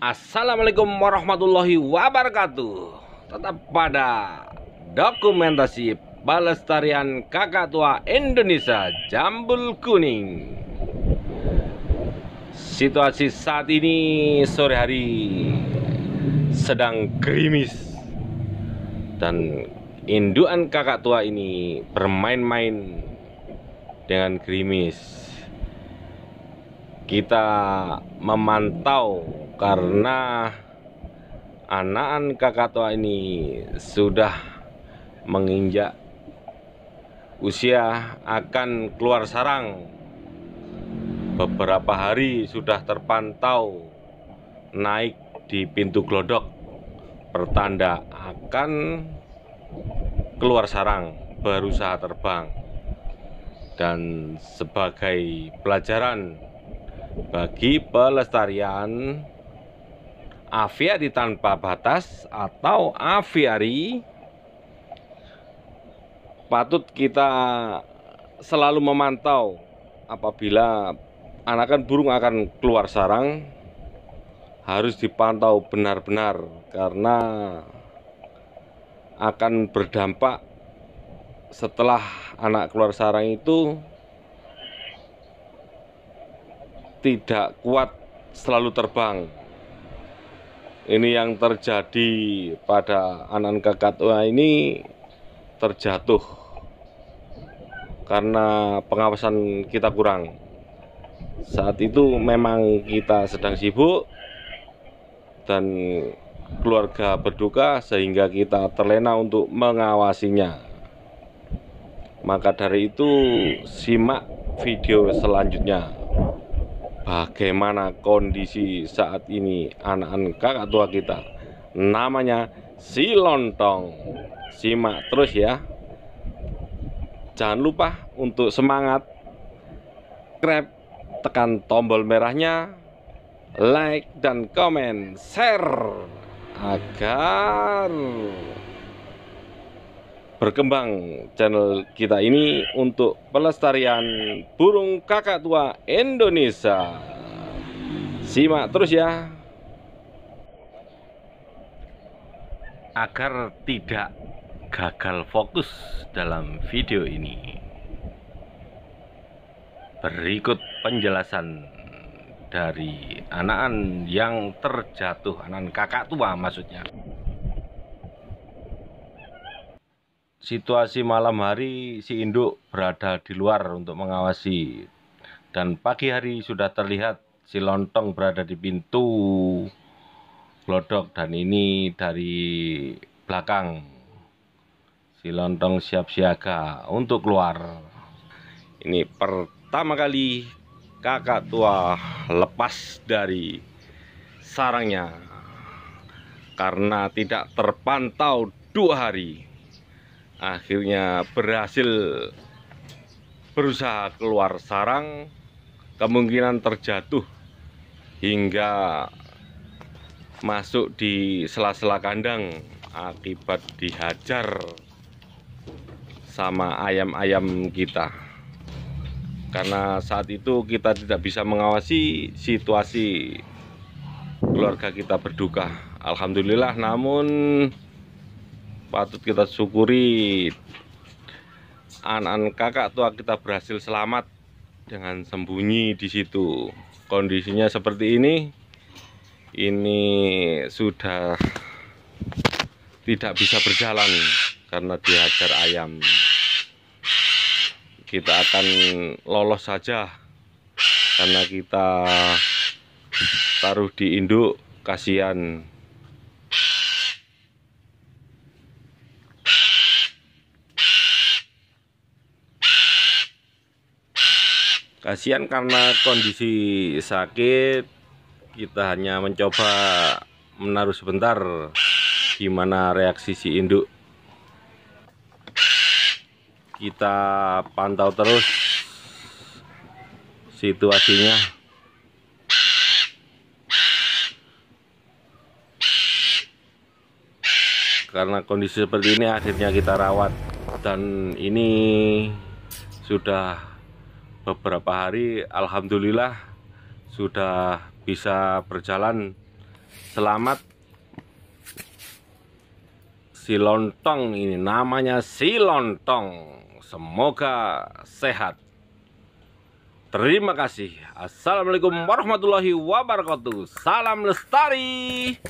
Assalamualaikum warahmatullahi wabarakatuh Tetap pada dokumentasi pelestarian Kakak Tua Indonesia Jambul Kuning Situasi saat ini sore hari sedang gerimis Dan induan kakak tua ini bermain-main dengan gerimis Kita memantau karena anaan tua ini sudah menginjak usia akan keluar sarang beberapa hari sudah terpantau naik di pintu glodok pertanda akan keluar sarang berusaha terbang dan sebagai pelajaran bagi pelestarian aviari tanpa batas atau aviari patut kita selalu memantau apabila anakan burung akan keluar sarang harus dipantau benar-benar karena akan berdampak setelah anak keluar sarang itu tidak kuat selalu terbang ini yang terjadi pada Anan tua ini terjatuh karena pengawasan kita kurang saat itu memang kita sedang sibuk dan keluarga berduka sehingga kita terlena untuk mengawasinya maka dari itu simak video selanjutnya bagaimana kondisi saat ini anak-anak kakak tua kita namanya si lontong simak terus ya jangan lupa untuk semangat grab tekan tombol merahnya like dan komen share agar berkembang channel kita ini untuk pelestarian burung kakak tua Indonesia. Simak terus ya. Agar tidak gagal fokus dalam video ini. Berikut penjelasan dari anakan yang terjatuh, anak kakak tua maksudnya. situasi malam hari si induk berada di luar untuk mengawasi dan pagi hari sudah terlihat si lontong berada di pintu lodok dan ini dari belakang si lontong siap siaga untuk keluar ini pertama kali kakak tua lepas dari sarangnya karena tidak terpantau dua hari akhirnya berhasil berusaha keluar sarang kemungkinan terjatuh hingga masuk di sela-sela kandang akibat dihajar sama ayam-ayam kita karena saat itu kita tidak bisa mengawasi situasi keluarga kita berduka Alhamdulillah namun patut kita syukuri anak-anak kakak tua kita berhasil selamat dengan sembunyi di situ kondisinya seperti ini ini sudah tidak bisa berjalan karena dihajar ayam kita akan lolos saja karena kita taruh di induk kasihan kasihan karena kondisi sakit kita hanya mencoba menaruh sebentar gimana reaksi si induk kita pantau terus situasinya karena kondisi seperti ini akhirnya kita rawat dan ini sudah beberapa hari Alhamdulillah sudah bisa berjalan selamat si lontong ini namanya si lontong semoga sehat terima kasih assalamualaikum warahmatullahi wabarakatuh salam lestari